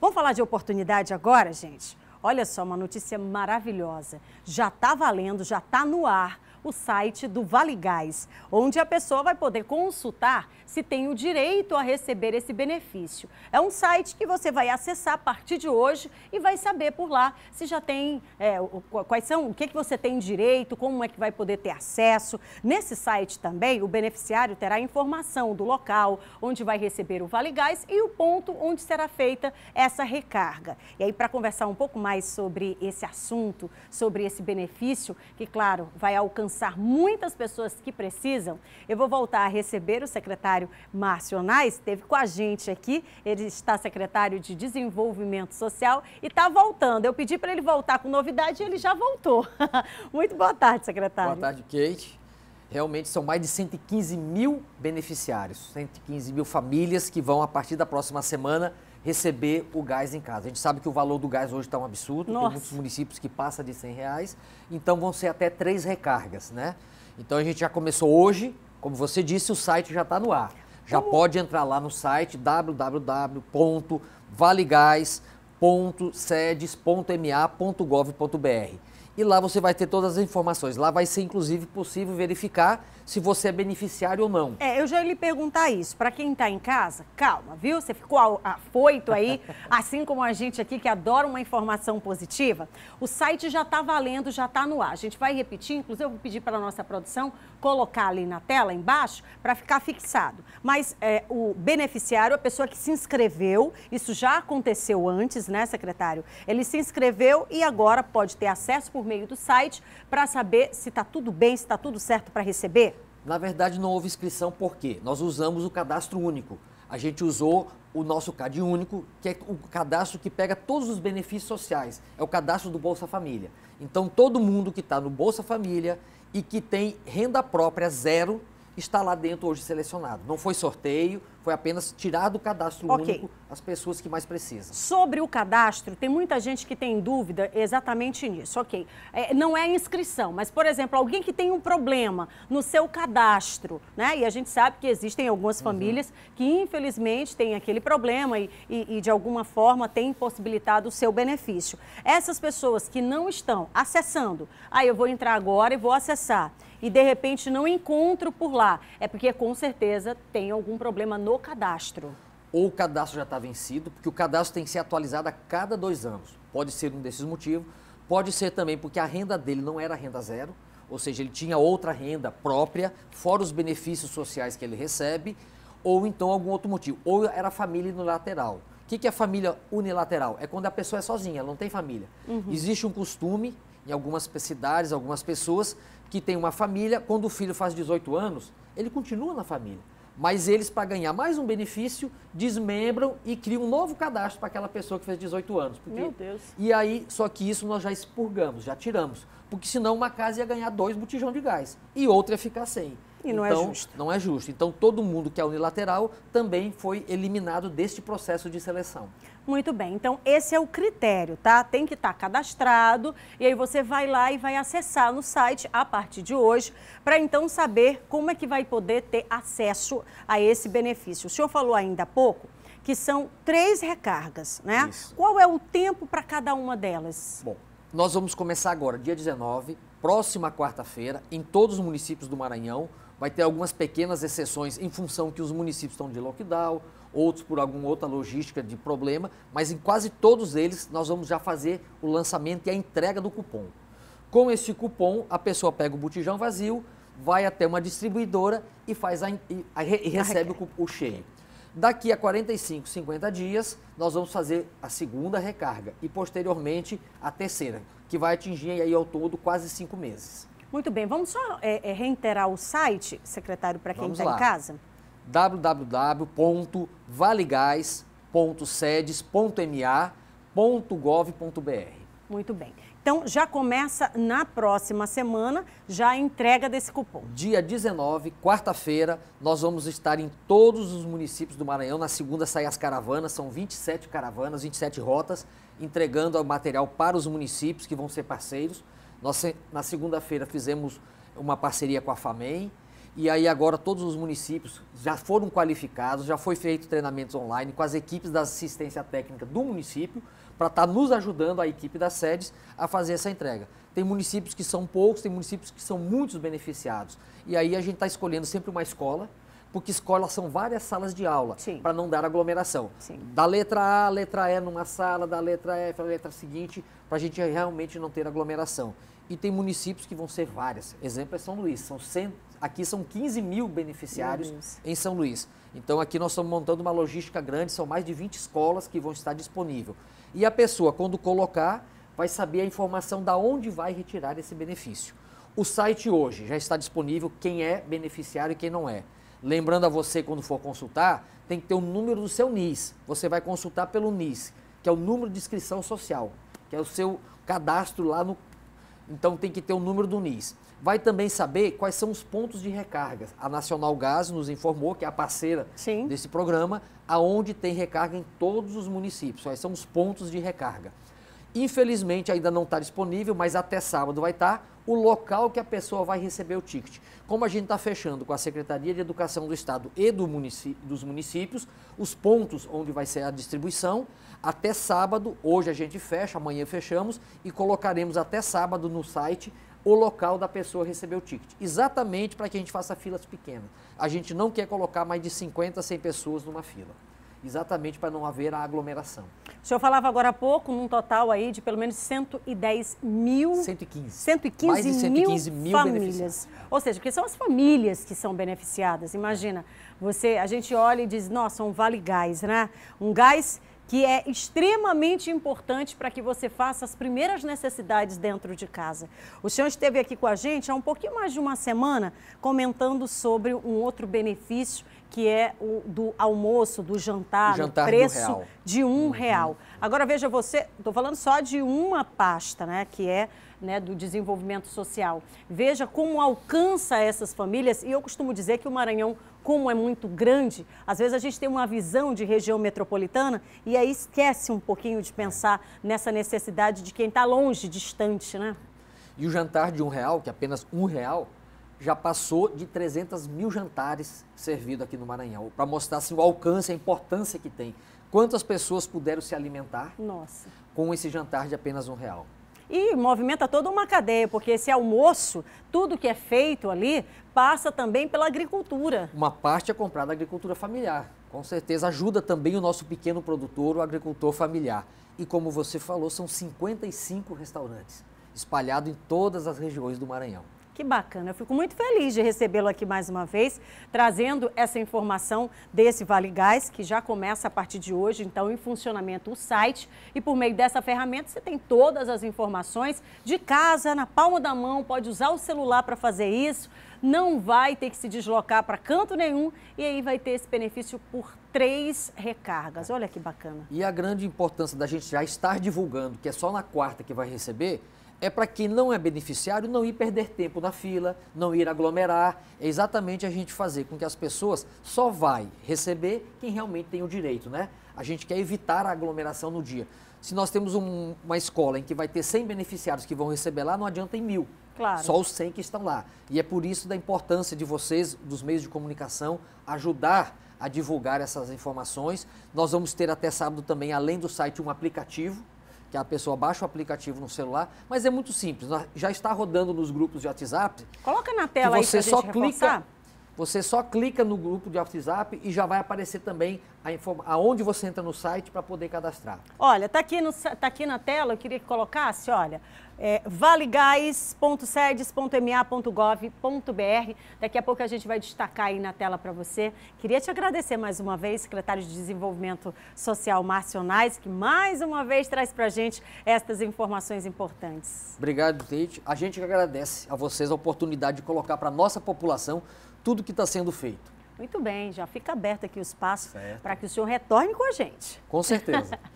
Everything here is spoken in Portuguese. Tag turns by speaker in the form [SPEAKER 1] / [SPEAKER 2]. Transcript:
[SPEAKER 1] Vamos falar de oportunidade agora, gente? Olha só, uma notícia maravilhosa. Já está valendo, já está no ar o site do Vale Gás, onde a pessoa vai poder consultar se tem o direito a receber esse benefício. É um site que você vai acessar a partir de hoje e vai saber por lá se já tem, é, quais são, o que, que você tem direito, como é que vai poder ter acesso. Nesse site também, o beneficiário terá informação do local onde vai receber o Vale Gás e o ponto onde será feita essa recarga. E aí, para conversar um pouco mais sobre esse assunto, sobre esse benefício, que, claro, vai alcançar alcançar muitas pessoas que precisam, eu vou voltar a receber o secretário Márcio Onais, esteve com a gente aqui, ele está secretário de Desenvolvimento Social e está voltando. Eu pedi para ele voltar com novidade e ele já voltou. Muito boa tarde, secretário. Boa
[SPEAKER 2] tarde, Kate. Realmente são mais de 115 mil beneficiários, 115 mil famílias que vão, a partir da próxima semana, receber o gás em casa. A gente sabe que o valor do gás hoje está um absurdo, Nossa. tem muitos municípios que passa de 100 reais, então vão ser até três recargas, né? Então a gente já começou hoje, como você disse, o site já está no ar. Já como... Uhum. pode entrar lá no site www.valegás.sedes.ma.gov.br e lá você vai ter todas as informações. Lá vai ser, inclusive, possível verificar se você é beneficiário ou não.
[SPEAKER 1] É, eu já ia lhe perguntar isso. Para quem está em casa, calma, viu? Você ficou afoito aí, assim como a gente aqui que adora uma informação positiva. O site já está valendo, já está no ar. A gente vai repetir, inclusive eu vou pedir para a nossa produção colocar ali na tela, embaixo, para ficar fixado. Mas é, o beneficiário, a pessoa que se inscreveu, isso já aconteceu antes, né, secretário? Ele se inscreveu e agora pode ter acesso por meio do site para saber se está tudo bem, se está tudo certo para receber? Na verdade, não houve inscrição
[SPEAKER 2] porque nós usamos o cadastro único. A gente usou o nosso CAD único, que é o cadastro que pega todos os benefícios sociais. É o cadastro do Bolsa Família. Então, todo mundo que está no Bolsa Família e que tem renda própria zero está lá dentro hoje selecionado. Não foi sorteio, foi apenas tirar do cadastro okay. único as pessoas que mais precisam.
[SPEAKER 1] Sobre o cadastro, tem muita gente que tem dúvida exatamente nisso. Ok, é, não é inscrição, mas, por exemplo, alguém que tem um problema no seu cadastro, né? E a gente sabe que existem algumas uhum. famílias uhum. que, infelizmente, têm aquele problema e, e, e, de alguma forma, têm impossibilitado o seu benefício. Essas pessoas que não estão acessando, ah, eu vou entrar agora e vou acessar, e de repente não encontro por lá, é porque com certeza tem algum problema no o cadastro?
[SPEAKER 2] Ou o cadastro já está vencido, porque o cadastro tem que ser atualizado a cada dois anos. Pode ser um desses motivos, pode ser também porque a renda dele não era renda zero, ou seja, ele tinha outra renda própria, fora os benefícios sociais que ele recebe, ou então algum outro motivo. Ou era família unilateral. O que, que é família unilateral? É quando a pessoa é sozinha, ela não tem família. Uhum. Existe um costume em algumas cidades, algumas pessoas, que tem uma família, quando o filho faz 18 anos, ele continua na família. Mas eles, para ganhar mais um benefício, desmembram e criam um novo cadastro para aquela pessoa que fez 18 anos. Porque... Meu Deus. E aí, só que isso nós já expurgamos, já tiramos. Porque senão uma casa ia ganhar dois botijões de gás e outra ia ficar sem. E não é então, é justo. Não é justo. Então,
[SPEAKER 1] todo mundo que é unilateral também foi eliminado deste processo de seleção. Muito bem, então esse é o critério, tá? Tem que estar tá cadastrado e aí você vai lá e vai acessar no site a partir de hoje para então saber como é que vai poder ter acesso a esse benefício. O senhor falou ainda há pouco que são três recargas, né? Isso. Qual é o tempo para cada uma delas? Bom, nós vamos começar agora, dia 19,
[SPEAKER 2] próxima quarta-feira, em todos os municípios do Maranhão, vai ter algumas pequenas exceções em função que os municípios estão de lockdown, outros por alguma outra logística de problema, mas em quase todos eles nós vamos já fazer o lançamento e a entrega do cupom. Com esse cupom, a pessoa pega o botijão vazio, vai até uma distribuidora e faz a, e, a, e recebe o, o, cheio. Daqui a 45, 50 dias, nós vamos fazer a segunda recarga e posteriormente a terceira que vai atingir aí ao todo quase cinco meses.
[SPEAKER 1] Muito bem, vamos só é, é, reiterar o site, secretário, para quem está em casa?
[SPEAKER 2] www.valegás.sedes.ma.gov.br
[SPEAKER 1] Muito bem. Então já começa na próxima semana já a entrega desse cupom. Dia 19, quarta-feira, nós
[SPEAKER 2] vamos estar em todos os municípios do Maranhão. Na segunda saem as caravanas, são 27 caravanas, 27 rotas, entregando o material para os municípios que vão ser parceiros. Nós, na segunda-feira, fizemos uma parceria com a FAMEI, e aí agora todos os municípios já foram qualificados, já foi feito treinamentos online com as equipes da assistência técnica do município para estar tá nos ajudando a equipe das sedes a fazer essa entrega. Tem municípios que são poucos, tem municípios que são muitos beneficiados. E aí a gente está escolhendo sempre uma escola, porque escolas são várias salas de aula para não dar aglomeração. Sim. Da letra A, letra E numa sala, da letra F, a letra seguinte, para a gente realmente não ter aglomeração. E tem municípios que vão ser várias. Exemplo é São Luís, são 100, Aqui são 15 mil beneficiários em São Luís. Então aqui nós estamos montando uma logística grande, são mais de 20 escolas que vão estar disponíveis. E a pessoa, quando colocar, vai saber a informação da onde vai retirar esse benefício. O site hoje já está disponível quem é beneficiário e quem não é. Lembrando a você, quando for consultar, tem que ter o número do seu NIS. Você vai consultar pelo NIS, que é o número de inscrição social, que é o seu cadastro lá no. Então tem que ter o número do NIS. Vai também saber quais são os pontos de recarga A Nacional Gás nos informou, que é a parceira Sim. desse programa, aonde tem recarga em todos os municípios. Quais são os pontos de recarga. Infelizmente ainda não está disponível, mas até sábado vai estar tá, o local que a pessoa vai receber o ticket. Como a gente está fechando com a Secretaria de Educação do Estado e do dos municípios, os pontos onde vai ser a distribuição, até sábado, hoje a gente fecha, amanhã fechamos e colocaremos até sábado no site o local da pessoa receber o ticket. Exatamente para que a gente faça filas pequenas. A gente não quer colocar mais de 50, 100 pessoas numa fila. Exatamente para não haver a aglomeração. O senhor
[SPEAKER 1] falava agora há pouco num total aí de pelo menos 110 mil. 115. 115, mais de 115 mil, mil famílias. Ou seja, porque são as famílias que são beneficiadas. Imagina, você, a gente olha e diz, nossa, um vale gás, né? Um gás que é extremamente importante para que você faça as primeiras necessidades dentro de casa. O senhor esteve aqui com a gente há um pouquinho mais de uma semana comentando sobre um outro benefício que é o do almoço, do jantar, o jantar preço real. de um uhum. real. Agora veja você, estou falando só de uma pasta, né? Que é né, do desenvolvimento social. Veja como alcança essas famílias, e eu costumo dizer que o Maranhão, como é muito grande, às vezes a gente tem uma visão de região metropolitana e aí esquece um pouquinho de pensar nessa necessidade de quem está longe, distante, né?
[SPEAKER 2] E o jantar de um real, que é apenas um real, já passou de 300 mil jantares servidos aqui no Maranhão, para mostrar assim, o alcance, a importância que tem. Quantas pessoas puderam se alimentar Nossa. com esse jantar de apenas um real?
[SPEAKER 1] e movimenta toda uma cadeia, porque esse almoço, tudo que é feito ali, passa também pela agricultura. Uma parte é
[SPEAKER 2] comprada da agricultura familiar. Com certeza ajuda também o nosso pequeno produtor, o agricultor familiar. E como você falou, são 55 restaurantes espalhados em todas as regiões do Maranhão.
[SPEAKER 1] Que bacana, eu fico muito feliz de recebê-lo aqui mais uma vez, trazendo essa informação desse Vale Gás, que já começa a partir de hoje, então, em funcionamento o site. E por meio dessa ferramenta, você tem todas as informações de casa, na palma da mão, pode usar o celular para fazer isso, não vai ter que se deslocar para canto nenhum e aí vai ter esse benefício por três recargas. Olha que bacana.
[SPEAKER 2] E a grande importância da gente já estar divulgando, que é só na quarta que vai receber, é para quem não é beneficiário não ir perder tempo na fila, não ir aglomerar. É exatamente a gente fazer com que as pessoas só vai receber quem realmente tem o direito, né? A gente quer evitar a aglomeração no dia. Se nós temos um, uma escola em que vai ter 100 beneficiários que vão receber lá, não adianta em mil. Claro. Só os 100 que estão lá. E é por isso da importância de vocês, dos meios de comunicação, ajudar a divulgar essas informações. Nós vamos ter até sábado também, além do site, um aplicativo que a pessoa baixa o aplicativo no celular, mas é muito simples. Já está rodando nos grupos de WhatsApp.
[SPEAKER 1] Coloca na tela que você aí você só clica, reforçar.
[SPEAKER 2] Você só clica no grupo de WhatsApp e já vai aparecer também a aonde você entra no site para poder cadastrar.
[SPEAKER 1] Olha, está aqui, tá aqui na tela, eu queria que colocasse, olha, é, Daqui a pouco a gente vai destacar aí na tela para você. Queria te agradecer mais uma vez, secretário de Desenvolvimento Social Márcio Nais, que mais uma vez traz para a gente estas informações importantes.
[SPEAKER 2] Obrigado, Tite. A gente agradece a vocês a oportunidade de colocar para a nossa população tudo que está sendo feito.
[SPEAKER 1] Muito bem, já fica aberto aqui o espaço para que o senhor retorne com a gente.
[SPEAKER 2] Com certeza.